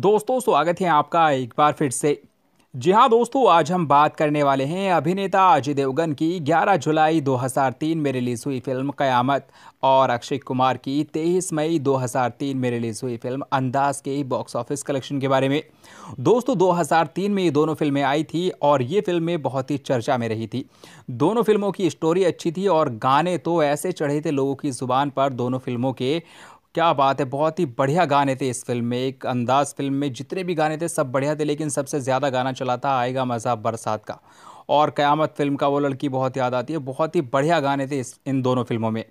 दोस्तों स्वागत है आपका एक बार फिर से जी हाँ दोस्तों आज हम बात करने वाले हैं अभिनेता अजय देवगन की 11 जुलाई 2003 में रिलीज़ हुई फिल्म क़यामत और अक्षय कुमार की 23 मई 2003 में रिलीज़ हुई फिल्म अंदाज के बॉक्स ऑफिस कलेक्शन के बारे में दोस्तों 2003 में ये दोनों फिल्में आई थी और ये फिल्में बहुत ही चर्चा में रही थी दोनों फिल्मों की स्टोरी अच्छी थी और गाने तो ऐसे चढ़े थे लोगों की ज़ुबान पर दोनों फिल्मों के क्या बात है बहुत ही बढ़िया गाने थे इस फिल्म में एक अंदाज फिल्म में जितने भी गाने थे सब बढ़िया थे लेकिन सबसे ज़्यादा गाना चला था आएगा मज़ा बरसात का और क़यामत फिल्म का वो लड़की बहुत याद आती है बहुत ही बढ़िया गाने थे इस इन दोनों फिल्मों में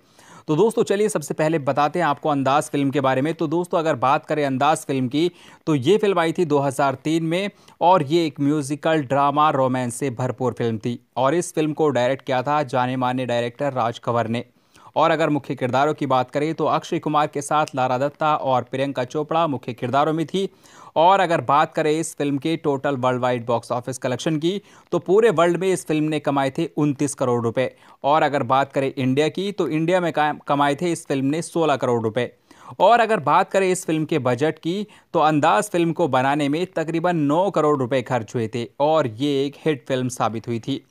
तो दोस्तों चलिए सबसे पहले बताते हैं आपको अंदाज फिल्म के बारे में तो दोस्तों अगर बात करें अंदाज फिल्म की तो ये फिल्म आई थी 2003 में और ये एक म्यूजिकल ड्रामा रोमांस से भरपूर फिल्म थी और इस फिल्म को डायरेक्ट किया था जाने माने डायरेक्टर राज कंवर ने और अगर मुख्य किरदारों की बात करें तो अक्षय कुमार के साथ लारा दत्ता और प्रियंका चोपड़ा मुख्य किरदारों में थी और अगर बात करें इस फिल्म के total worldwide box office collection की तो पूरे वर्ल्ड में इस फिल्म ने कमाए थे उनतीस करोड़ रुपए और अगर बात करें इंडिया की तो इंडिया में कमाए थे इस फिल्म ने सोलह करोड़ रुपए और अगर बात करें इस फिल्म के बजट की तो अंदाज फिल्म को बनाने में तकरीबन नौ करोड़ रुपये खर्च हुए थे और ये एक हिट फिल्म साबित हुई थी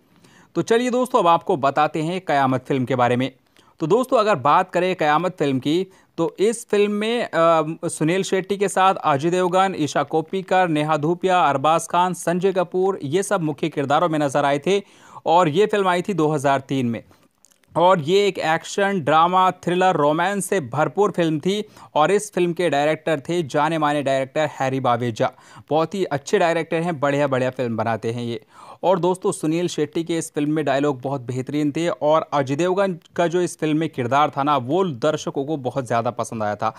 तो चलिए दोस्तों अब आपको बताते हैं कयामत फिल्म के बारे में तो दोस्तों अगर बात करें क़यामत फिल्म की तो इस फिल्म में आ, सुनील शेट्टी के साथ अजय देवगन ईशा कोपीकर नेहा धूपिया अरबाज खान संजय कपूर ये सब मुख्य किरदारों में नज़र आए थे और ये फिल्म आई थी 2003 में और ये एक एक्शन ड्रामा थ्रिलर रोमांस से भरपूर फिल्म थी और इस फिल्म के डायरेक्टर थे जाने माने डायरेक्टर हैरी बावेजा बहुत ही अच्छे डायरेक्टर हैं बढ़िया बढ़िया फिल्म बनाते हैं ये और दोस्तों सुनील शेट्टी के इस फिल्म में डायलॉग बहुत बेहतरीन थे और अजय देवगन का जो इस फिल्म में किरदार था ना वो दर्शकों को बहुत ज़्यादा पसंद आया था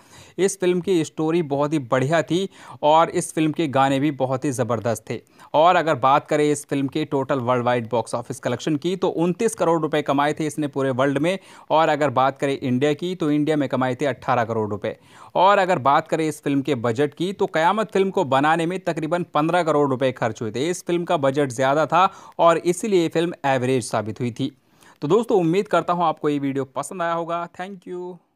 इस फिल्म की स्टोरी बहुत ही बढ़िया थी और इस फिल्म के गाने भी बहुत ही ज़बरदस्त थे और अगर बात करें इस फिल्म के total worldwide box office collection की तो उनतीस करोड़ रुपये कमाए थे इसने पूरे पूरे वर्ल्ड में और अगर बात करें इंडिया की तो इंडिया में कमाए थे अट्ठारह करोड़ रुपये और अगर बात करें इस फिल्म के बजट की तो कयामत फिल्म को बनाने में तकरीबन पंद्रह करोड़ रुपये खर्च हुए थे इस फिल्म का बजट ज़्यादा था और इसीलिए फिल्म एवरेज साबित हुई थी तो दोस्तों उम्मीद करता हूँ आपको ये वीडियो पसंद आया होगा थैंक यू